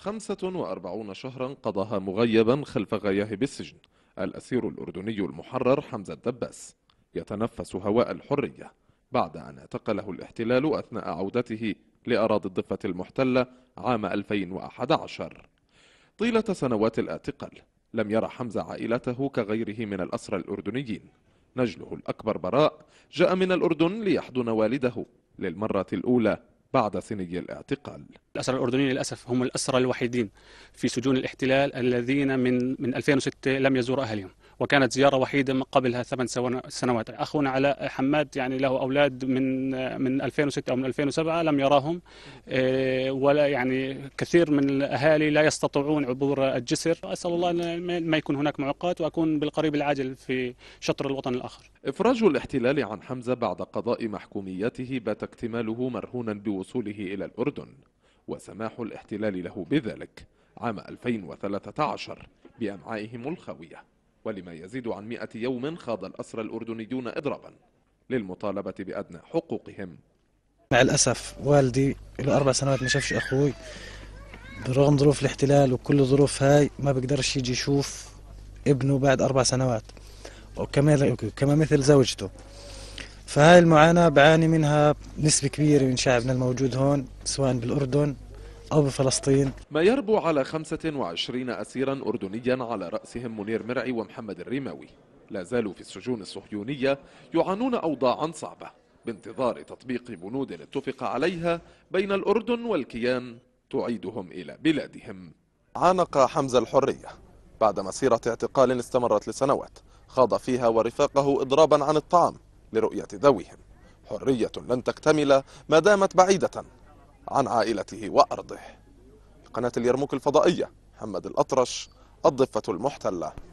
45 شهرا قضاها مغيبا خلف غياهب بالسجن الأسير الأردني المحرر حمزة الدباس يتنفس هواء الحرية بعد أن اعتقله الاحتلال أثناء عودته لأراضي الضفة المحتلة عام 2011 طيلة سنوات الاعتقال لم يرى حمزة عائلته كغيره من الأسرى الأردنيين نجله الأكبر براء جاء من الأردن ليحضن والده للمرة الأولى بعد سني الاعتقال الأسرى الأردنيين للأسف هم الأسرى الوحيدين في سجون الاحتلال الذين من من 2006 لم يزوروا أهلهم وكانت زيارة وحيدة قبلها ثمان سنوات أخونا علاء حماد يعني له أولاد من من 2006 أو من 2007 لم يراهم آه، ولا يعني كثير من الأهالي لا يستطيعون عبور الجسر أسأل الله ما يكون هناك معوقات وأكون بالقريب العاجل في شطر الوطن الآخر إفراج الاحتلال عن حمزة بعد قضاء محكوميته بات اكتماله مرهونا بوصوله إلى الأردن وسماح الاحتلال له بذلك عام 2013 بأمعائهم الخاوية ولما يزيد عن مئة يوم خاض الأسرى الأردنيون إضرابا للمطالبة بأدنى حقوقهم مع الأسف والدي له أربع سنوات ما شافش أخوي برغم ظروف الاحتلال وكل ظروف هاي ما بقدرش يجي يشوف ابنه بعد أربع سنوات وكما كما مثل زوجته فهاي المعاناة بعاني منها نسبة كبيرة من شعبنا الموجود هون سواء بالأردن أو بفلسطين ما يربو على 25 أسيرا أردنيا على رأسهم منير مرعي ومحمد الريماوي لا زالوا في السجون الصهيونية يعانون أوضاعا صعبة بانتظار تطبيق بنود اتفق عليها بين الأردن والكيان تعيدهم إلى بلادهم عانق حمزة الحرية بعد مسيرة اعتقال استمرت لسنوات خاض فيها ورفاقه إضرابا عن الطعام لرؤية ذويهم حرية لن تكتمل ما دامت بعيدة عن عائلته وأرضه قناة اليرموك الفضائية محمد الأطرش الضفة المحتلة